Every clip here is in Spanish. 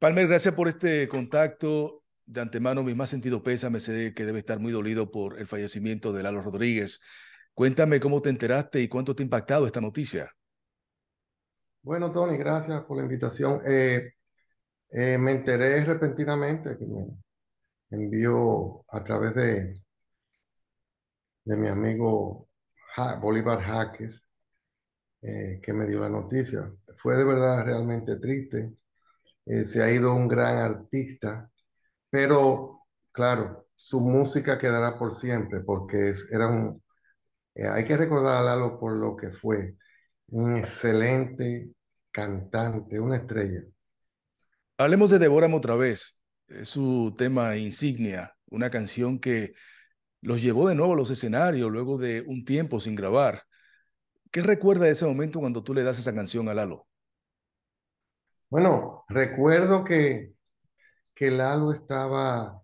Palmer, gracias por este contacto. De antemano, mi más sentido pésame, sé que debe estar muy dolido por el fallecimiento de Lalo Rodríguez. Cuéntame cómo te enteraste y cuánto te ha impactado esta noticia. Bueno, Tony, gracias por la invitación. Eh, eh, me enteré repentinamente que me envió a través de, de mi amigo Bolívar Jaques, eh, que me dio la noticia. Fue de verdad realmente triste. Eh, se ha ido un gran artista, pero claro, su música quedará por siempre porque era un, eh, hay que recordar a Lalo por lo que fue, un excelente cantante, una estrella. Hablemos de Deborah otra vez, su tema insignia, una canción que los llevó de nuevo a los escenarios luego de un tiempo sin grabar. ¿Qué recuerda de ese momento cuando tú le das esa canción a Lalo? Bueno, recuerdo que, que Lalo estaba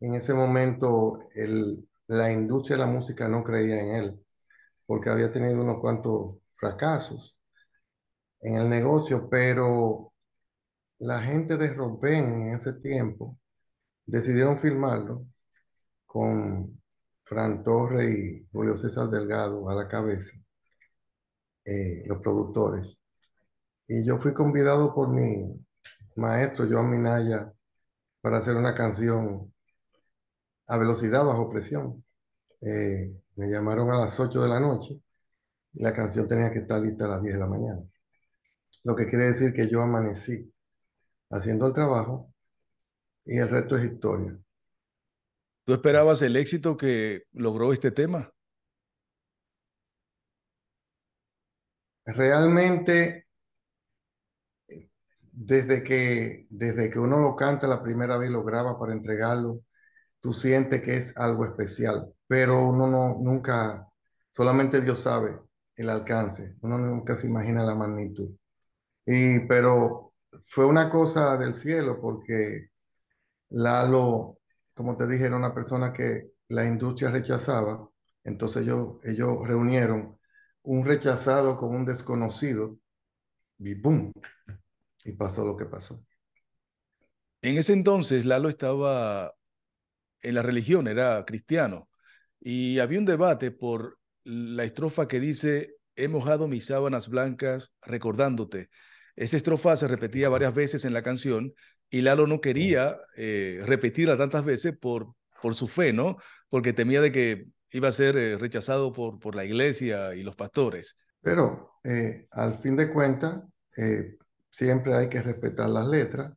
en ese momento, el, la industria de la música no creía en él, porque había tenido unos cuantos fracasos en el negocio, pero la gente de Robben en ese tiempo decidieron firmarlo con Fran Torre y Julio César Delgado a la cabeza, eh, los productores. Y yo fui convidado por mi maestro, Joan Minaya, para hacer una canción a velocidad bajo presión. Eh, me llamaron a las 8 de la noche y la canción tenía que estar lista a las 10 de la mañana. Lo que quiere decir que yo amanecí haciendo el trabajo y el resto es historia. ¿Tú esperabas el éxito que logró este tema? Realmente desde que, desde que uno lo canta la primera vez, lo graba para entregarlo, tú sientes que es algo especial, pero uno no, nunca, solamente Dios sabe el alcance, uno nunca se imagina la magnitud. Y, pero fue una cosa del cielo porque Lalo, como te dije, era una persona que la industria rechazaba, entonces ellos, ellos reunieron un rechazado con un desconocido y ¡boom! Y pasó lo que pasó. En ese entonces Lalo estaba en la religión, era cristiano, y había un debate por la estrofa que dice, he mojado mis sábanas blancas recordándote. Esa estrofa se repetía varias veces en la canción y Lalo no quería eh, repetirla tantas veces por, por su fe, ¿no? Porque temía de que iba a ser eh, rechazado por, por la iglesia y los pastores. Pero eh, al fin de cuentas, siempre hay que respetar las letras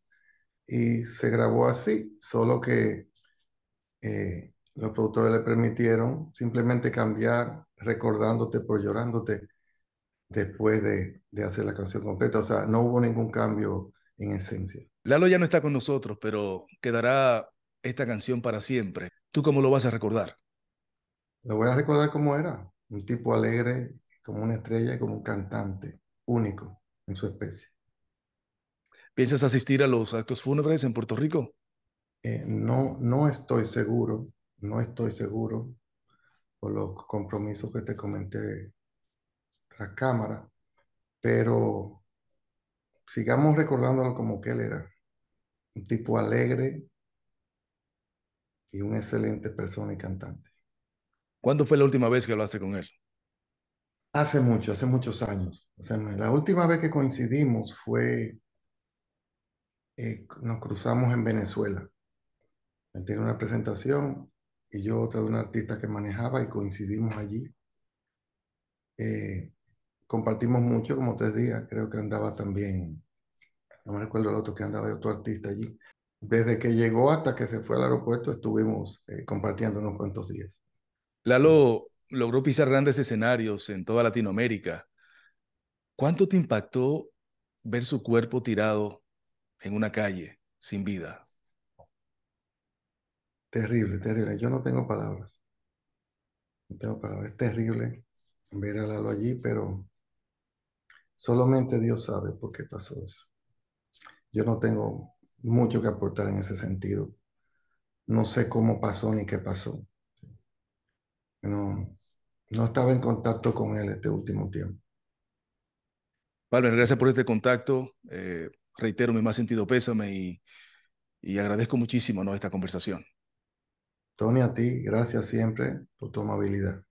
y se grabó así, solo que eh, los productores le permitieron simplemente cambiar recordándote por llorándote después de, hacer la canción completa. O sea, no hubo ningún cambio en esencia. Lalo ya no está con nosotros, pero quedará esta canción para siempre. ¿Tú cómo lo vas a recordar? Lo voy a recordar como era, un tipo alegre, como una estrella, y como un cantante único en su especie. ¿Piensas asistir a los actos fúnebres en Puerto Rico? Eh, no, no estoy seguro, no estoy seguro por los compromisos que te comenté tras cámara, pero sigamos recordándolo como que él era, un tipo alegre y una excelente persona y cantante. ¿Cuándo fue la última vez que hablaste con él? Hace mucho, hace muchos años. O sea, la última vez que coincidimos fue eh, nos cruzamos en Venezuela. Él tiene una presentación y yo otra de un artista que manejaba y coincidimos allí. Eh, compartimos mucho, como tres días, creo que andaba también, no me recuerdo el otro que andaba de otro artista allí. Desde que llegó hasta que se fue al aeropuerto estuvimos eh, compartiéndonos compartiendo unos cuantos días. Lalo logró pisar grandes escenarios en toda Latinoamérica. ¿Cuánto te impactó ver su cuerpo tirado en una calle sin vida. Terrible, terrible. Yo no tengo palabras. No tengo palabras. Es terrible ver a Lalo allí, pero solamente Dios sabe por qué pasó eso. Yo no tengo mucho que aportar en ese sentido. No sé cómo pasó ni qué pasó. No, no estaba en contacto con él este último tiempo. Vale, gracias por este contacto. Eh, reitero mi más sentido pésame y, y agradezco muchísimo ¿no? esta conversación. Tony, a ti, gracias siempre por tu amabilidad.